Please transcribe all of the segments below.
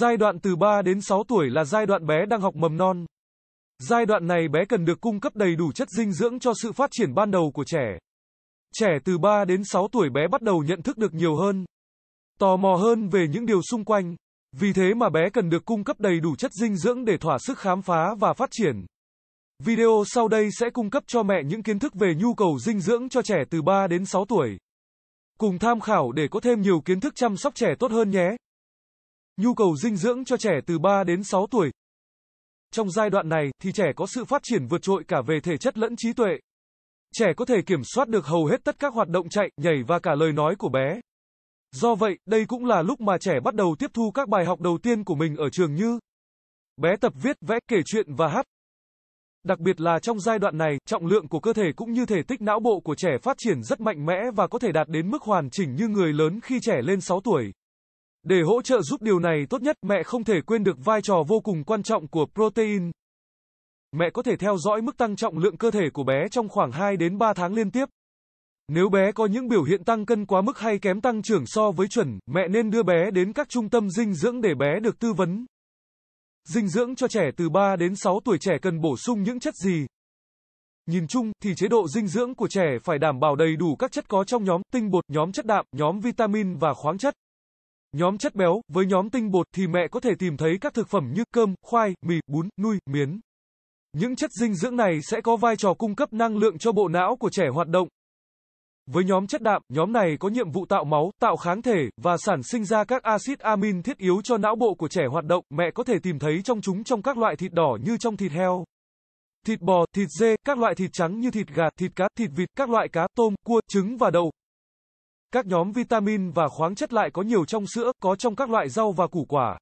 Giai đoạn từ 3 đến 6 tuổi là giai đoạn bé đang học mầm non. Giai đoạn này bé cần được cung cấp đầy đủ chất dinh dưỡng cho sự phát triển ban đầu của trẻ. Trẻ từ 3 đến 6 tuổi bé bắt đầu nhận thức được nhiều hơn, tò mò hơn về những điều xung quanh. Vì thế mà bé cần được cung cấp đầy đủ chất dinh dưỡng để thỏa sức khám phá và phát triển. Video sau đây sẽ cung cấp cho mẹ những kiến thức về nhu cầu dinh dưỡng cho trẻ từ 3 đến 6 tuổi. Cùng tham khảo để có thêm nhiều kiến thức chăm sóc trẻ tốt hơn nhé. Nhu cầu dinh dưỡng cho trẻ từ 3 đến 6 tuổi. Trong giai đoạn này thì trẻ có sự phát triển vượt trội cả về thể chất lẫn trí tuệ. Trẻ có thể kiểm soát được hầu hết tất các hoạt động chạy, nhảy và cả lời nói của bé. Do vậy, đây cũng là lúc mà trẻ bắt đầu tiếp thu các bài học đầu tiên của mình ở trường như bé tập viết, vẽ, kể chuyện và hát. Đặc biệt là trong giai đoạn này, trọng lượng của cơ thể cũng như thể tích não bộ của trẻ phát triển rất mạnh mẽ và có thể đạt đến mức hoàn chỉnh như người lớn khi trẻ lên 6 tuổi. Để hỗ trợ giúp điều này tốt nhất, mẹ không thể quên được vai trò vô cùng quan trọng của protein. Mẹ có thể theo dõi mức tăng trọng lượng cơ thể của bé trong khoảng 2 đến 3 tháng liên tiếp. Nếu bé có những biểu hiện tăng cân quá mức hay kém tăng trưởng so với chuẩn, mẹ nên đưa bé đến các trung tâm dinh dưỡng để bé được tư vấn. Dinh dưỡng cho trẻ từ 3 đến 6 tuổi trẻ cần bổ sung những chất gì? Nhìn chung thì chế độ dinh dưỡng của trẻ phải đảm bảo đầy đủ các chất có trong nhóm tinh bột, nhóm chất đạm, nhóm vitamin và khoáng chất. Nhóm chất béo, với nhóm tinh bột thì mẹ có thể tìm thấy các thực phẩm như cơm, khoai, mì, bún, nuôi, miến. Những chất dinh dưỡng này sẽ có vai trò cung cấp năng lượng cho bộ não của trẻ hoạt động. Với nhóm chất đạm, nhóm này có nhiệm vụ tạo máu, tạo kháng thể và sản sinh ra các axit amin thiết yếu cho não bộ của trẻ hoạt động. Mẹ có thể tìm thấy trong chúng trong các loại thịt đỏ như trong thịt heo, thịt bò, thịt dê, các loại thịt trắng như thịt gà, thịt cá, thịt vịt, các loại cá, tôm, cua, trứng và đậu. Các nhóm vitamin và khoáng chất lại có nhiều trong sữa, có trong các loại rau và củ quả.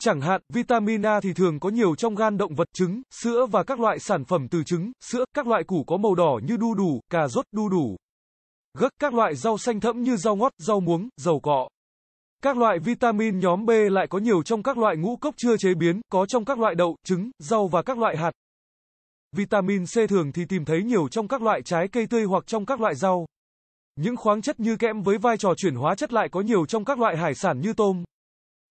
Chẳng hạn, vitamin A thì thường có nhiều trong gan động vật, trứng, sữa và các loại sản phẩm từ trứng, sữa, các loại củ có màu đỏ như đu đủ, cà rốt, đu đủ. Gấc các loại rau xanh thẫm như rau ngót, rau muống, dầu cọ. Các loại vitamin nhóm B lại có nhiều trong các loại ngũ cốc chưa chế biến, có trong các loại đậu, trứng, rau và các loại hạt. Vitamin C thường thì tìm thấy nhiều trong các loại trái cây tươi hoặc trong các loại rau. Những khoáng chất như kẽm với vai trò chuyển hóa chất lại có nhiều trong các loại hải sản như tôm,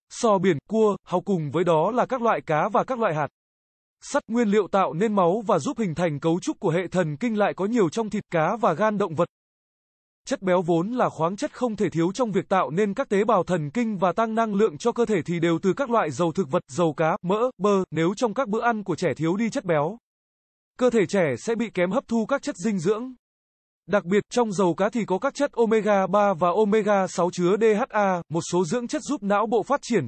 sò biển, cua, hào cùng với đó là các loại cá và các loại hạt. Sắt nguyên liệu tạo nên máu và giúp hình thành cấu trúc của hệ thần kinh lại có nhiều trong thịt cá và gan động vật. Chất béo vốn là khoáng chất không thể thiếu trong việc tạo nên các tế bào thần kinh và tăng năng lượng cho cơ thể thì đều từ các loại dầu thực vật, dầu cá, mỡ, bơ, nếu trong các bữa ăn của trẻ thiếu đi chất béo. Cơ thể trẻ sẽ bị kém hấp thu các chất dinh dưỡng. Đặc biệt, trong dầu cá thì có các chất omega 3 và omega 6 chứa DHA, một số dưỡng chất giúp não bộ phát triển.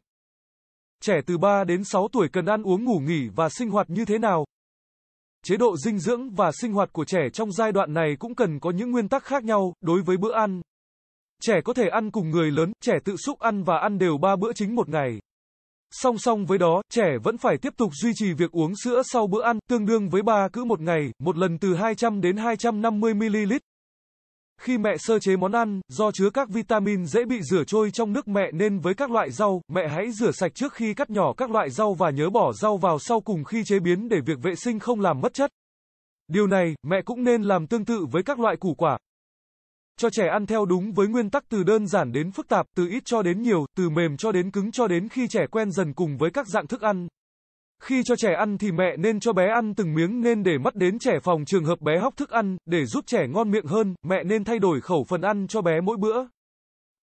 Trẻ từ 3 đến 6 tuổi cần ăn uống ngủ nghỉ và sinh hoạt như thế nào? Chế độ dinh dưỡng và sinh hoạt của trẻ trong giai đoạn này cũng cần có những nguyên tắc khác nhau đối với bữa ăn. Trẻ có thể ăn cùng người lớn, trẻ tự xúc ăn và ăn đều 3 bữa chính một ngày. Song song với đó, trẻ vẫn phải tiếp tục duy trì việc uống sữa sau bữa ăn, tương đương với 3 cữ một ngày, một lần từ 200 đến 250 ml. Khi mẹ sơ chế món ăn, do chứa các vitamin dễ bị rửa trôi trong nước mẹ nên với các loại rau, mẹ hãy rửa sạch trước khi cắt nhỏ các loại rau và nhớ bỏ rau vào sau cùng khi chế biến để việc vệ sinh không làm mất chất. Điều này, mẹ cũng nên làm tương tự với các loại củ quả. Cho trẻ ăn theo đúng với nguyên tắc từ đơn giản đến phức tạp, từ ít cho đến nhiều, từ mềm cho đến cứng cho đến khi trẻ quen dần cùng với các dạng thức ăn. Khi cho trẻ ăn thì mẹ nên cho bé ăn từng miếng nên để mắt đến trẻ phòng trường hợp bé hóc thức ăn, để giúp trẻ ngon miệng hơn, mẹ nên thay đổi khẩu phần ăn cho bé mỗi bữa.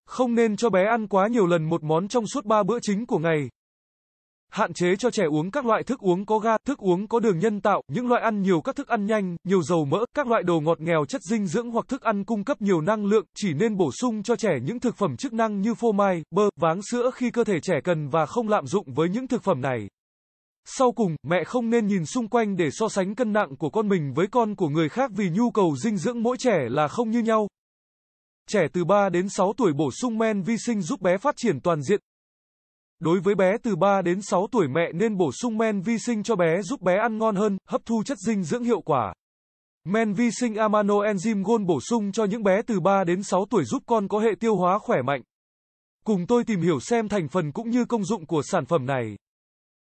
Không nên cho bé ăn quá nhiều lần một món trong suốt 3 bữa chính của ngày. Hạn chế cho trẻ uống các loại thức uống có ga, thức uống có đường nhân tạo, những loại ăn nhiều các thức ăn nhanh, nhiều dầu mỡ, các loại đồ ngọt nghèo chất dinh dưỡng hoặc thức ăn cung cấp nhiều năng lượng, chỉ nên bổ sung cho trẻ những thực phẩm chức năng như phô mai, bơ, váng sữa khi cơ thể trẻ cần và không lạm dụng với những thực phẩm này. Sau cùng, mẹ không nên nhìn xung quanh để so sánh cân nặng của con mình với con của người khác vì nhu cầu dinh dưỡng mỗi trẻ là không như nhau. Trẻ từ 3 đến 6 tuổi bổ sung men vi sinh giúp bé phát triển toàn diện. Đối với bé từ 3 đến 6 tuổi mẹ nên bổ sung men vi sinh cho bé giúp bé ăn ngon hơn, hấp thu chất dinh dưỡng hiệu quả. Men vi sinh amano enzyme gold bổ sung cho những bé từ 3 đến 6 tuổi giúp con có hệ tiêu hóa khỏe mạnh. Cùng tôi tìm hiểu xem thành phần cũng như công dụng của sản phẩm này.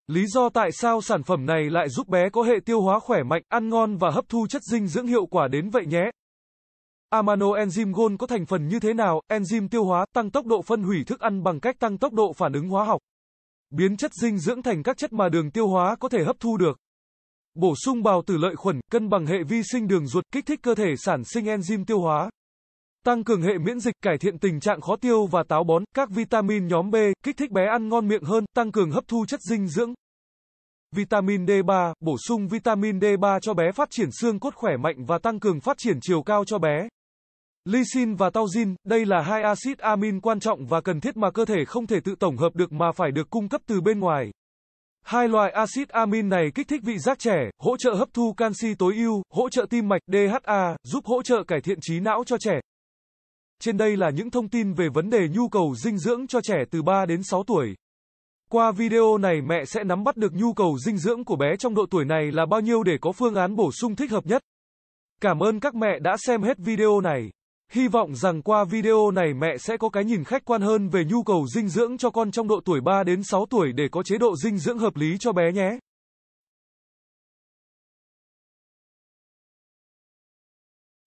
Lý do tại sao sản phẩm này lại giúp bé có hệ tiêu hóa khỏe mạnh, ăn ngon và hấp thu chất dinh dưỡng hiệu quả đến vậy nhé. Amano enzyme Gold có thành phần như thế nào? Enzyme tiêu hóa tăng tốc độ phân hủy thức ăn bằng cách tăng tốc độ phản ứng hóa học. Biến chất dinh dưỡng thành các chất mà đường tiêu hóa có thể hấp thu được. Bổ sung bào tử lợi khuẩn, cân bằng hệ vi sinh đường ruột, kích thích cơ thể sản sinh enzyme tiêu hóa tăng cường hệ miễn dịch, cải thiện tình trạng khó tiêu và táo bón, các vitamin nhóm B, kích thích bé ăn ngon miệng hơn, tăng cường hấp thu chất dinh dưỡng. Vitamin D3, bổ sung vitamin D3 cho bé phát triển xương cốt khỏe mạnh và tăng cường phát triển chiều cao cho bé. Lysine và taurin, đây là hai axit amin quan trọng và cần thiết mà cơ thể không thể tự tổng hợp được mà phải được cung cấp từ bên ngoài. Hai loại axit amin này kích thích vị giác trẻ, hỗ trợ hấp thu canxi tối ưu, hỗ trợ tim mạch DHA, giúp hỗ trợ cải thiện trí não cho trẻ. Trên đây là những thông tin về vấn đề nhu cầu dinh dưỡng cho trẻ từ 3 đến 6 tuổi. Qua video này mẹ sẽ nắm bắt được nhu cầu dinh dưỡng của bé trong độ tuổi này là bao nhiêu để có phương án bổ sung thích hợp nhất. Cảm ơn các mẹ đã xem hết video này. Hy vọng rằng qua video này mẹ sẽ có cái nhìn khách quan hơn về nhu cầu dinh dưỡng cho con trong độ tuổi 3 đến 6 tuổi để có chế độ dinh dưỡng hợp lý cho bé nhé.